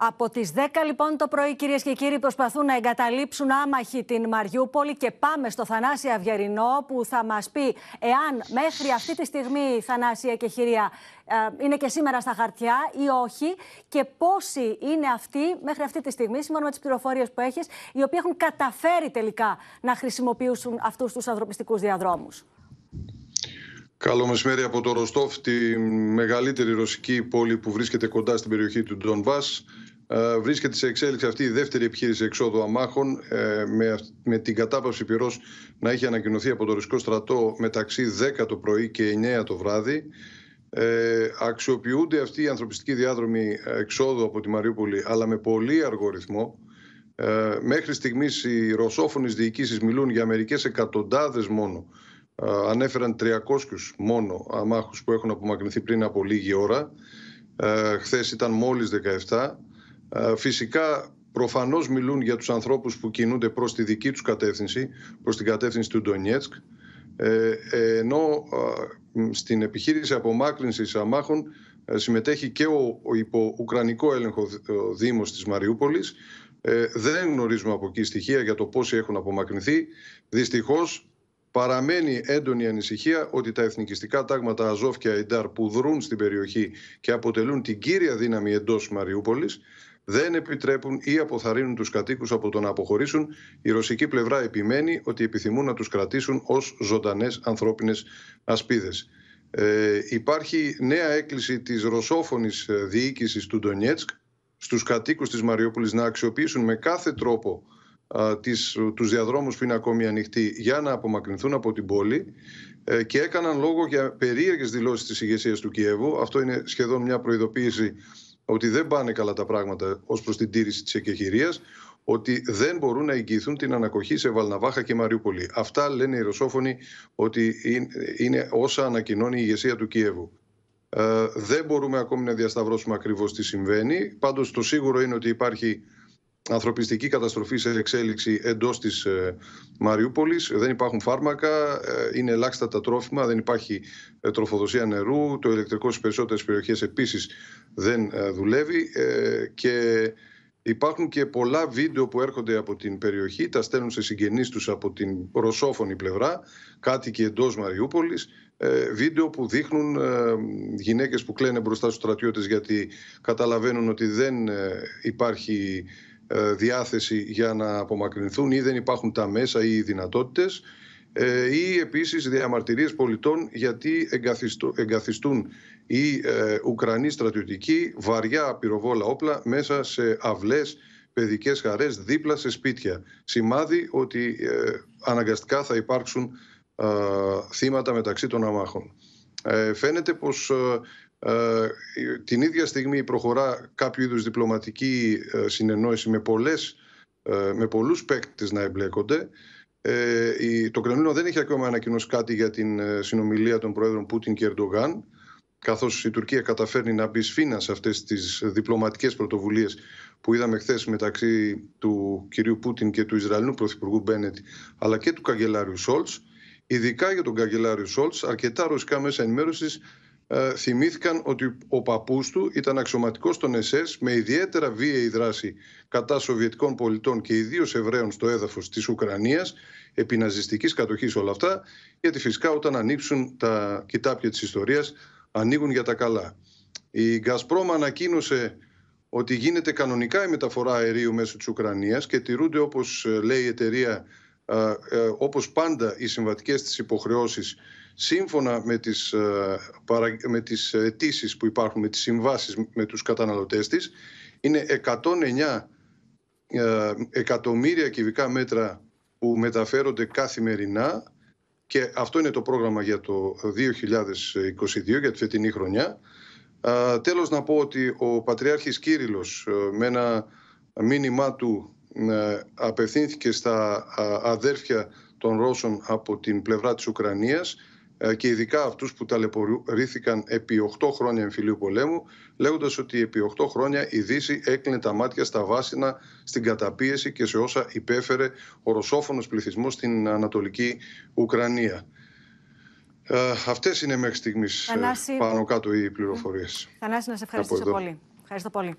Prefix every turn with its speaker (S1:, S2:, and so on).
S1: Από τις 10 λοιπόν το πρωί, κυρίες και κύριοι, προσπαθούν να εγκαταλείψουν άμαχοι την Μαριούπολη και πάμε στο Θανάση Αυγερινό που θα μας πει εάν μέχρι αυτή τη στιγμή, η Θανάσια ε και Χειρία, ε, είναι και σήμερα στα χαρτιά ή όχι και πόσοι είναι αυτοί μέχρι αυτή τη στιγμή, σύμφωνα με τις πληροφορίες που έχεις, οι οποίοι έχουν καταφέρει τελικά να χρησιμοποιήσουν αυτούς τους ανθρωπιστικούς διαδρόμους. Καλό μεσημέρι από το Ροστόφ, τη μεγαλύτερη ρωσική πόλη που βρίσκεται κοντά στην περιοχή του Ντονβάς. Ε, βρίσκεται σε εξέλιξη αυτή η δεύτερη επιχείρηση εξόδου αμάχων ε, με, την κατάπαυση πυρός να έχει ανακοινωθεί από το Ρωσικό στρατό μεταξύ 10 το πρωί και 9 το βράδυ. Ε, αξιοποιούνται αυτοί οι ανθρωπιστικοί διάδρομοι ε, εξόδου από τη Μαριούπολη αλλά με πολύ αργό ρυθμό. Ε, μέχρι στιγμής οι ρωσόφωνες διοικήσεις μιλούν για μερικές εκατοντάδες μόνο. ανέφεραν 300 μόνο αμάχους που έχουν απομακρυνθεί πριν από λίγη ώρα. Ε, χθες ήταν μόλις 17. Ε, φυσικά προφανώς μιλούν για τους ανθρώπους που κινούνται προς τη δική τους κατεύθυνση, προς την κατεύθυνση του Ντονιέτσκ, ε, ε, ενώ στην επιχείρηση απομάκρυνσης αμάχων συμμετέχει και ο, υποουκρανικό έλεγχο δήμος της Μαριούπολης. δεν γνωρίζουμε από εκεί στοιχεία για το πόσοι έχουν απομακρυνθεί. Δυστυχώς παραμένει έντονη ανησυχία ότι τα εθνικιστικά τάγματα Αζόφ και Αϊντάρ που δρούν στην περιοχή και αποτελούν την κύρια δύναμη εντός Μαριούπολης δεν επιτρέπουν ή αποθαρρύνουν τους κατοίκους από το να αποχωρήσουν. Η ρωσική πλευρά επιμένει ότι επιθυμούν να τους κρατήσουν ως ζωντανές ανθρώπινες ασπίδες. Ε, υπάρχει νέα έκκληση της ρωσόφωνης ε, διοίκησης του Ντονιέτσκ στους κατοίκους της Μαριούπολης να αξιοποιήσουν με κάθε τρόπο του τις, τους διαδρόμους που είναι ακόμη ανοιχτοί για να απομακρυνθούν από την πόλη ε, και έκαναν λόγο για περίεργες δηλώσεις της ηγεσίας του Κιέβου. Αυτό είναι σχεδόν μια προειδοποίηση ότι δεν πάνε καλά τα πράγματα ως προς την τήρηση της εκεχηρίας, ότι δεν μπορούν να εγγυηθούν την ανακοχή σε Βαλναβάχα και Μαριούπολη. Αυτά λένε οι Ρωσόφωνοι ότι είναι όσα ανακοινώνει η ηγεσία του Κιέβου. Ε, δεν μπορούμε ακόμη να διασταυρώσουμε ακριβώς τι συμβαίνει. Πάντως το σίγουρο είναι ότι υπάρχει ανθρωπιστική καταστροφή σε εξέλιξη εντός της ε, Μαριούπολης. Δεν υπάρχουν φάρμακα, ε, είναι ελάχιστα τα τρόφιμα, δεν υπάρχει ε, τροφοδοσία νερού, το ηλεκτρικό στις περισσότερες περιοχές επίσης δεν δουλεύει και Υπάρχουν και πολλά βίντεο που έρχονται από την περιοχή, τα στέλνουν σε συγγενείς τους από την ρωσόφωνη πλευρά, κάτι και εντός Μαριούπολης, βίντεο που δείχνουν γυναίκες που κλαίνε μπροστά στους στρατιώτες γιατί καταλαβαίνουν ότι δεν υπάρχει ε, διάθεση για να απομακρυνθούν ή δεν υπάρχουν τα μέσα ή οι δυνατότητες ε, ή επίσης διαμαρτυρίες πολιτών γιατί εγκαθιστούν οι ε, Ουκρανοί στρατιωτικοί βαριά πυροβόλα όπλα μέσα σε αυλές, παιδικές χαρές δίπλα σε σπίτια. Σημάδι ότι αναγκαστικά θα υπάρξουν θύματα μεταξύ των αμάχων. Φαίνεται πως ε, την ίδια στιγμή προχωρά κάποιο είδους διπλωματική ε, συνεννόηση με, πολλές, ε, με πολλούς παίκτες να εμπλέκονται. το Κρεμλίνο δεν έχει ακόμα ανακοινώσει κάτι για την συνομιλία των Προέδρων Πούτιν και Ερντογάν καθώς η Τουρκία καταφέρνει να μπει σφήνα σε αυτές τις διπλωματικές πρωτοβουλίες που είδαμε χθες μεταξύ του κυρίου Πούτιν και του Ισραηλινού Πρωθυπουργού Μπένετ αλλά και του καγκελάριου Σόλτ, Ειδικά για τον καγκελάριο Σόλτ, αρκετά ρωσικά μέσα ενημέρωσης ε, θυμήθηκαν ότι ο παππούς του ήταν αξιωματικός των ΕΣΕΣ με ιδιαίτερα βίαιη δράση κατά Σοβιετικών πολιτών και ιδίως Εβραίων στο έδαφος της Ουκρανίας, επί κατοχής όλα αυτά, γιατί φυσικά όταν ανοίξουν τα κοιτάπια της ιστορίας ανοίγουν για τα καλά. Η Γκασπρόμα ανακοίνωσε ότι γίνεται κανονικά η μεταφορά αερίου μέσω της Ουκρανίας και τηρούνται όπως ε, λέει η εταιρεία ε, ε, όπως πάντα οι συμβατικές της υποχρεώσεις σύμφωνα με τις, ε, με τις αιτήσεις που υπάρχουν, με τις συμβάσεις με τους καταναλωτές της, είναι 109 εκατομμύρια κυβικά μέτρα που μεταφέρονται καθημερινά και αυτό είναι το πρόγραμμα για το 2022, για τη φετινή χρονιά. Τέλος να πω ότι ο Πατριάρχης Κύριλλος με ένα μήνυμά του ε, απευθύνθηκε στα αδέρφια των Ρώσων από την πλευρά της Ουκρανίας ε, και ειδικά αυτούς που ταλαιπωρήθηκαν επί 8 χρόνια εμφυλίου πολέμου, λέγοντας ότι επί 8 χρόνια η Δύση έκλεινε τα μάτια στα βάσινα, στην καταπίεση και σε όσα υπέφερε ο ρωσόφωνος πληθυσμός στην Ανατολική Ουκρανία. Ε, αυτές είναι μέχρι στιγμής ε, πάνω κάτω οι πληροφορίες. Θανάση, να σε ευχαριστήσω πολύ. Ευχαριστώ πολύ.